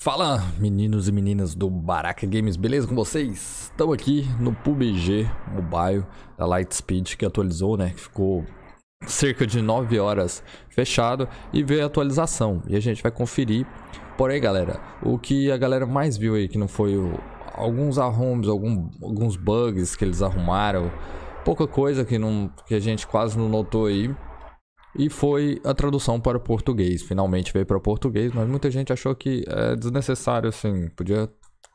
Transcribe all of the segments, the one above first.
Fala meninos e meninas do Baraka Games, beleza com vocês? Estamos aqui no PUBG Mobile da Lightspeed que atualizou, né? Que ficou cerca de 9 horas fechado e veio a atualização e a gente vai conferir. Porém, galera, o que a galera mais viu aí que não foi o... alguns arrumos, algum... alguns bugs que eles arrumaram, pouca coisa que, não... que a gente quase não notou aí. E foi a tradução para o português. Finalmente veio para o português, mas muita gente achou que é desnecessário, assim, podia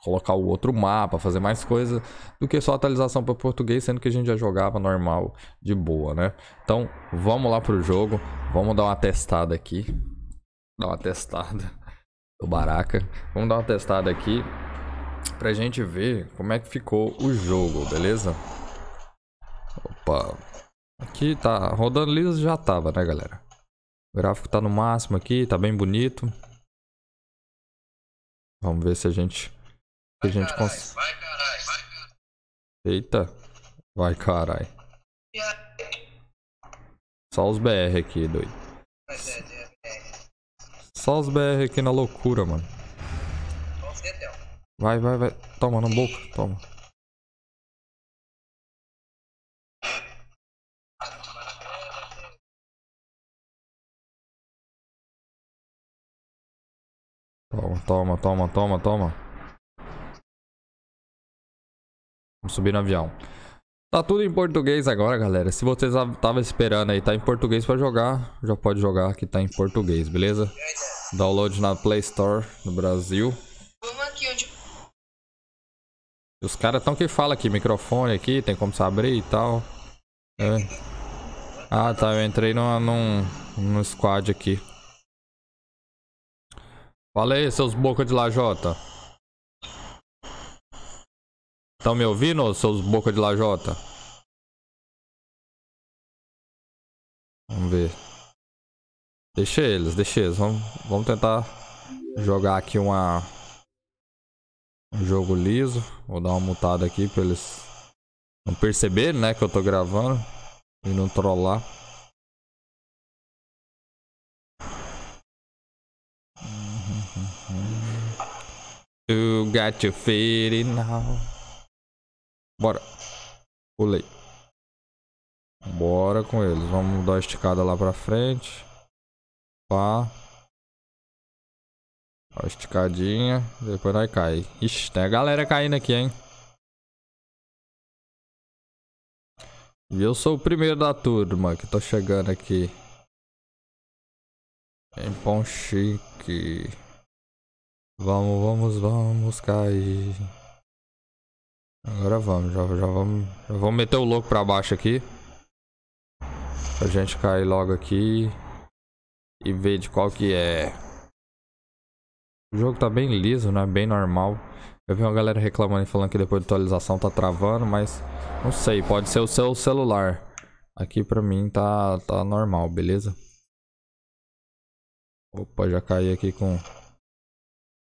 colocar o outro mapa, fazer mais coisa do que só atualização para o português, sendo que a gente já jogava normal, de boa, né? Então, vamos lá pro jogo, vamos dar uma testada aqui. Dar uma testada do Baraka. Vamos dar uma testada aqui para a gente ver como é que ficou o jogo, beleza? Opa, Aqui tá rodando liso, já tava, né, galera? O gráfico tá no máximo aqui, tá bem bonito. Vamos ver se a gente se a gente consegue. Vai, vai, Eita. Vai, carai. Só os BR aqui, doido. Só os BR aqui na loucura, mano. Vai, vai, vai. Toma, na boca. Toma. Toma, toma, toma, toma, toma. Vamos subir no avião. Tá tudo em português agora, galera. Se vocês tava esperando aí, tá em português pra jogar, já pode jogar que tá em português, beleza? Download na Play Store no Brasil. Vamos aqui onde... Os caras tão que fala aqui, microfone aqui, tem como se abrir e tal. É. Ah, tá, eu entrei num, num, num squad aqui. Fala aí, seus boca de lajota. Estão me ouvindo, seus boca de lajota? Vamos ver. Deixa eles, deixa eles. Vamos, vamos tentar jogar aqui uma... Um jogo liso. Vou dar uma mutada aqui pra eles não perceberem, né, que eu tô gravando. E não trollar. got your feed it now. Bora. Pulei. Bora com eles. Vamos dar uma esticada lá pra frente. Pá. Dá uma esticadinha. Depois nós cai. Ixi, tem a galera caindo aqui, hein. E eu sou o primeiro da turma que tô chegando aqui. Em Pão Chique. Vamos, vamos, vamos, cair. Agora vamos, já, já vamos. Já vamos meter o louco pra baixo aqui. Pra gente cair logo aqui. E ver de qual que é. O jogo tá bem liso, né? Bem normal. Eu vi uma galera reclamando e falando que depois da atualização tá travando, mas não sei, pode ser o seu celular. Aqui pra mim tá, tá normal, beleza? Opa, já caí aqui com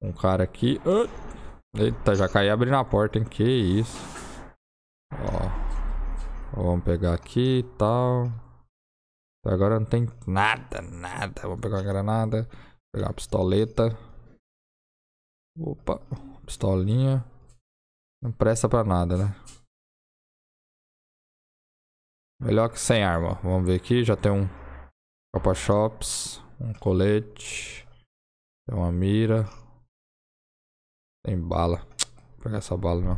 um cara aqui. Uh! Eita, já caí abrindo a porta, hein? Que isso. Ó. vamos pegar aqui e tal. Até agora não tem nada, nada. Vou pegar uma granada. Vou pegar uma pistoleta. Opa. Pistolinha. Não presta pra nada, né? Melhor que sem arma. Vamos ver aqui. Já tem um Copa Shops. Um colete. Tem uma mira. Tem bala. Vou pegar essa bala não.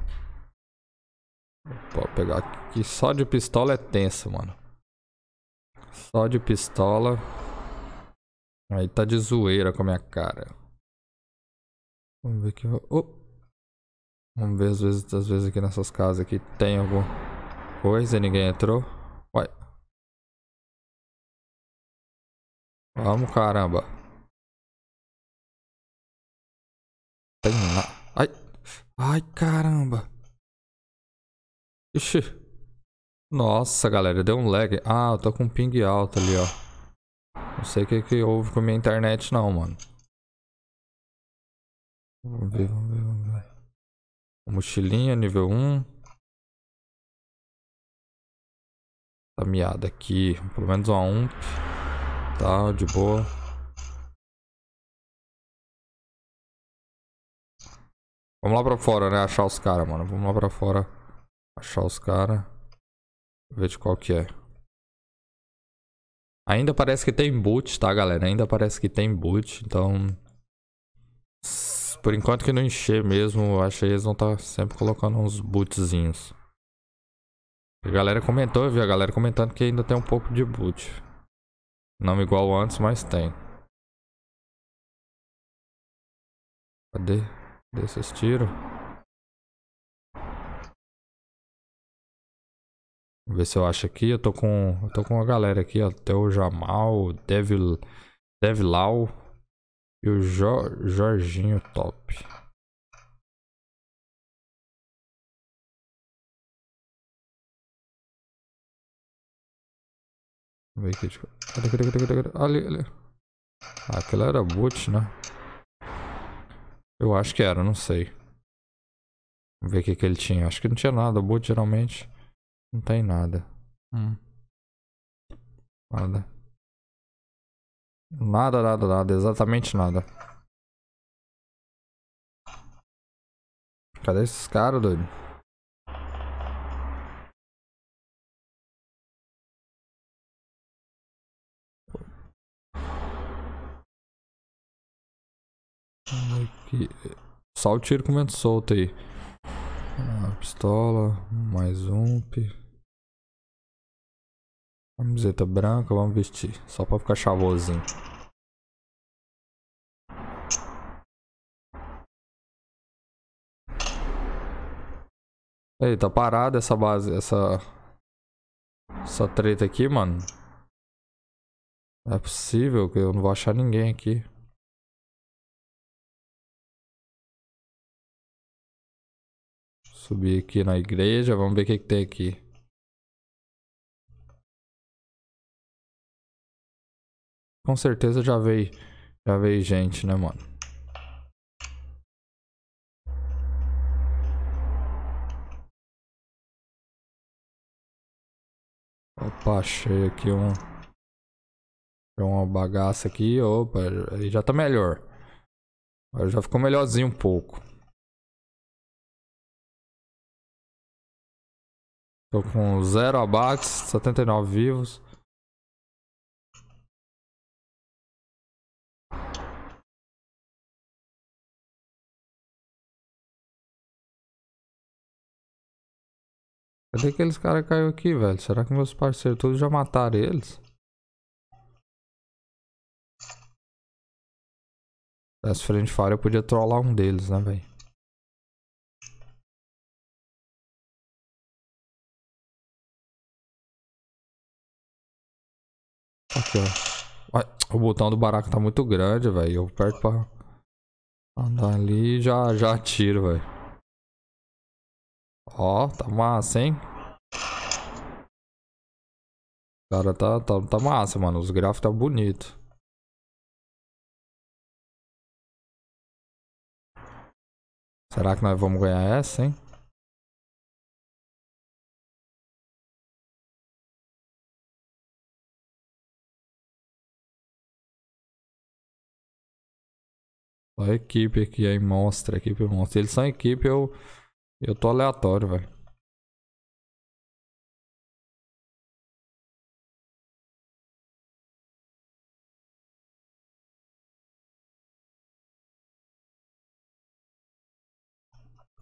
Vou pegar aqui. Só de pistola é tenso, mano. Só de pistola. Aí tá de zoeira com a minha cara. Vamos ver aqui. Oh. Vamos ver às vezes, às vezes aqui nessas casas aqui tem alguma coisa. e Ninguém entrou. Uai. Vamos, caramba. Tem nada. Ai. Ai, caramba. Ixi. Nossa, galera, deu um lag. Ah, eu tô com um ping alto ali, ó. Não sei o que, que houve com a minha internet, não, mano. Vamos ver, vamos ver, vamos ver. Mochilinha, nível 1. Tá miada aqui. Pelo menos uma ump. Tá, de boa. Vamos lá pra fora, né? Achar os caras, mano. Vamos lá pra fora. Achar os caras. Ver de qual que é. Ainda parece que tem boot, tá, galera? Ainda parece que tem boot, então... Por enquanto que não encher mesmo, eu acho que eles vão estar tá sempre colocando uns bootzinhos. A galera comentou, eu vi a galera comentando que ainda tem um pouco de boot. Não igual antes, mas tem. Cadê? Desses tiros. Vamos ver se eu acho aqui. Eu tô com, eu tô com uma galera aqui, ó. Tem o Jamal, o Devil, Devilau e o jo, Jorginho Top. Vem aqui, tipo... Ali, ali. Ah, aquilo era boot, né? Eu acho que era, não sei. Vamos ver o que, que ele tinha. Acho que não tinha nada. O boot geralmente não tem nada. Hum. Nada. Nada, nada, nada. Exatamente nada. Cadê esses caras, doido? que... Só o tiro com vento solto aí. Uma ah, pistola, mais um. Camiseta branca, vamos vestir. Só pra ficar chavosinho. Ei, tá parada essa base, essa... Essa treta aqui, mano. Não é possível que eu não vou achar ninguém aqui. Subir aqui na igreja, vamos ver o que, que tem aqui. Com certeza já veio, já veio gente, né, mano? Opa, achei aqui um uma bagaça aqui, opa, aí já tá melhor. Agora já ficou melhorzinho um pouco. Tô com zero abates, 79 vivos. Cadê aqueles caras que caiu aqui, velho? Será que meus parceiros todos já mataram eles? Se frente fora eu podia trollar um deles, né, velho? Aqui, ó. Ai, o botão do baraco tá muito grande, velho. Eu perto pra andar ali e já, já atiro, velho. Ó, tá massa, hein? Cara, tá, tá, tá massa, mano. Os gráficos tá bonito. Será que nós vamos ganhar essa, hein? Só a equipe aqui, aí monstra, equipe monstra. Eles são equipe, eu, eu tô aleatório, velho.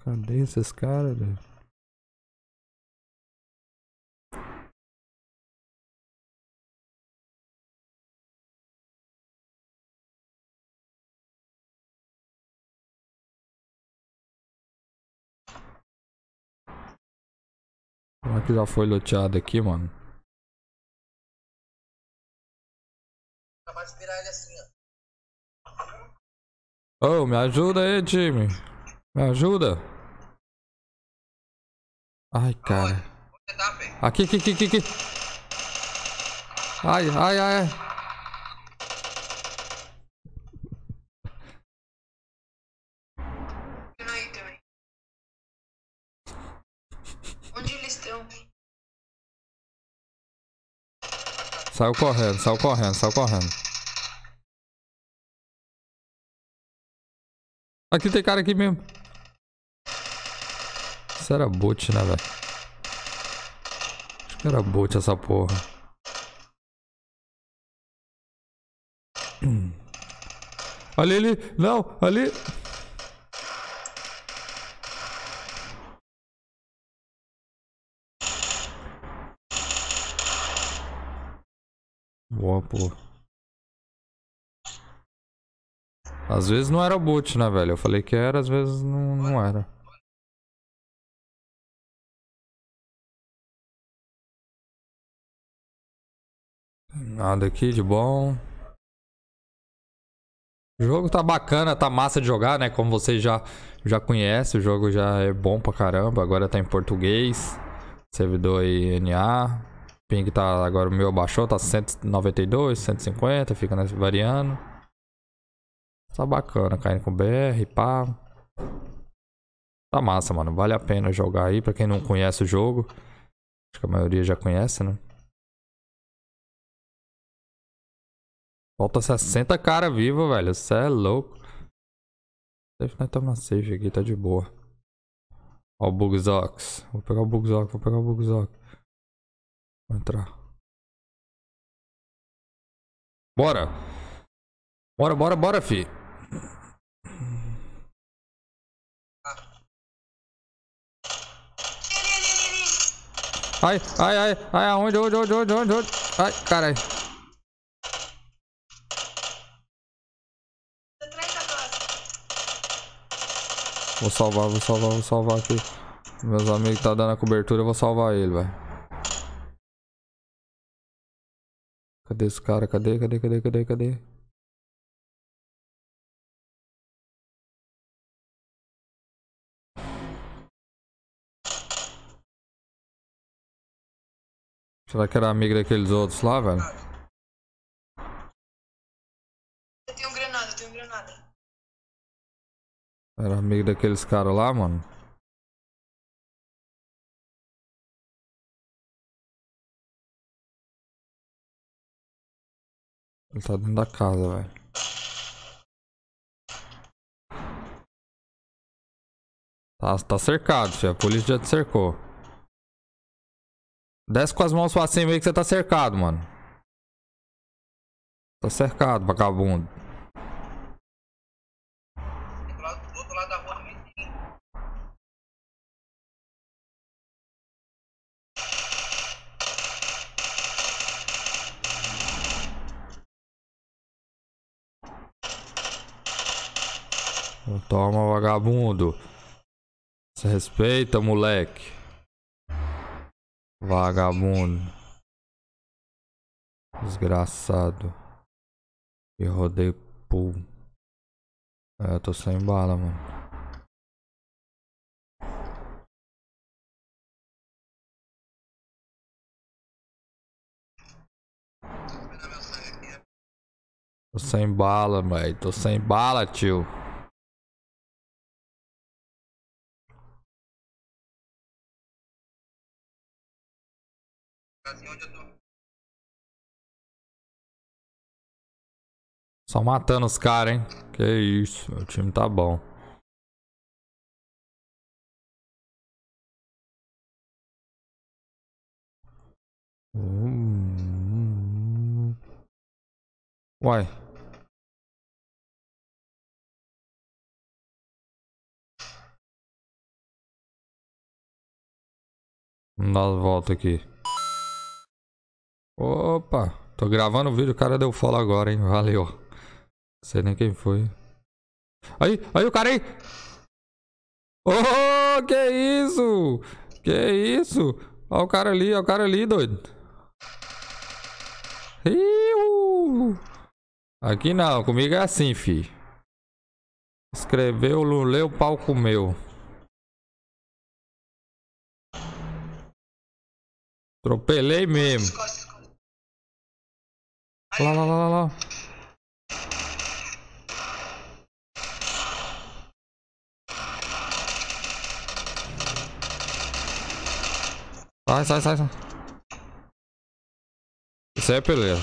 Cadê esses caras, velho? que já foi loteado aqui, mano. Acabar de virar ele assim, ó. Ô, oh, me ajuda aí, time. Me ajuda. Ai, cara. Aqui, aqui, aqui, aqui. Ai, ai, ai. Saiu correndo, saiu correndo, saiu correndo. Aqui tem cara aqui mesmo. Isso era bot, né, velho? Acho que era bot essa porra. Ali, ali. Não, ali. Boa, pô. Às vezes não era o boot, né, velho? Eu falei que era, às vezes não, não era. Nada aqui de bom. O jogo tá bacana, tá massa de jogar, né? Como vocês já, já conhecem, o jogo já é bom pra caramba. Agora tá em português. Servidor aí NA ping tá agora o meu baixou, tá 192, 150, fica né, variando. Tá bacana, caindo com BR, pá. Tá massa, mano. Vale a pena jogar aí pra quem não conhece o jogo. Acho que a maioria já conhece, né? Falta 60 cara vivo, velho. Você é louco. Deve nós tá na safe aqui, tá de boa. Ó o Bugzox. Vou pegar o Bugzox, vou pegar o Bugzox. Vou entrar. Bora. Bora, bora, bora, fi. Ai, ai, ai, ai, aonde, onde, onde, onde, onde, onde? Ai, carai. Vou salvar, vou salvar, vou salvar aqui. Meus amigos tá dando a cobertura, eu vou salvar ele, velho. Cadê esse cara? Cadê, cadê, cadê, cadê, cadê? Será que era amigo daqueles outros lá, velho? Eu tenho um granada, eu tenho um granada. Era amigo daqueles caras lá, mano? Ele tá dentro da casa, velho. Tá, tá cercado, filho. A polícia já te cercou. Desce com as mãos pra cima aí que você tá cercado, mano. Tá cercado, vagabundo. Toma, vagabundo. Se respeita, moleque. Vagabundo. Desgraçado. E rodei pull. É, eu tô sem bala, mano. Tô sem bala, mãe, Tô sem bala, tio. Só matando os caras, hein? Que isso, meu time tá bom. Hum. Uai. Vamos dar volta aqui. Opa, tô gravando o vídeo, o cara deu follow agora, hein? Valeu. Não sei nem quem foi. Aí, aí o cara aí! Oh, que isso? Que isso? Olha o cara ali, olha o cara ali, doido. Iu. Aqui não, comigo é assim, fi. Escreveu, luleu, pau comeu. Atropelei mesmo. Lá, lá, lá, lá, lá. Sai, sai, sai, sai. Isso é peleiro.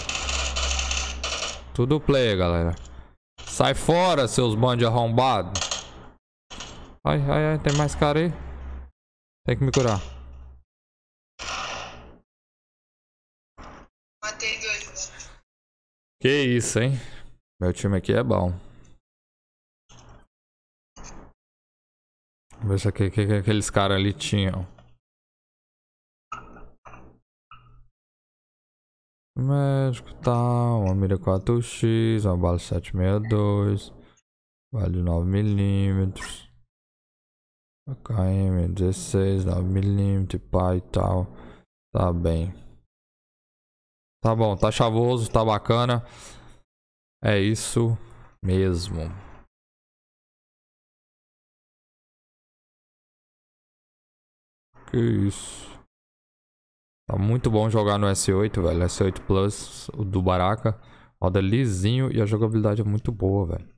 Tudo play, galera. Sai fora, seus bandos arrombados. Ai, ai, ai, tem mais cara aí. Tem que me curar. Que isso, hein? Meu time aqui é bom. Vamos ver se aqui, que, que aqueles caras ali tinham. Médico tal, tá, uma mira 4x, uma bala 762, vale 9mm, AKM 16, 9mm, pai e tal, tá bem. Tá bom, tá chavoso, tá bacana. É isso mesmo. Que isso. Tá muito bom jogar no S8, velho. S8 Plus, o do Baraka. Roda lisinho e a jogabilidade é muito boa, velho.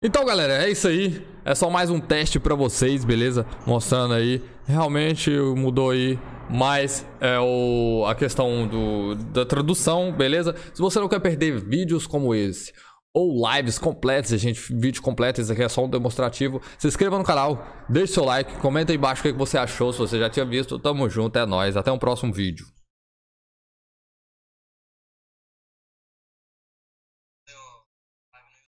Então, galera, é isso aí. É só mais um teste pra vocês, beleza? Mostrando aí. Realmente mudou aí mais é, o, a questão do, da tradução, beleza? Se você não quer perder vídeos como esse ou lives completas, gente, vídeo completo, esse aqui é só um demonstrativo. Se inscreva no canal, deixe seu like, comenta aí embaixo o que é você achou, se você já tinha visto. Tamo junto, é nóis. Até o um próximo vídeo.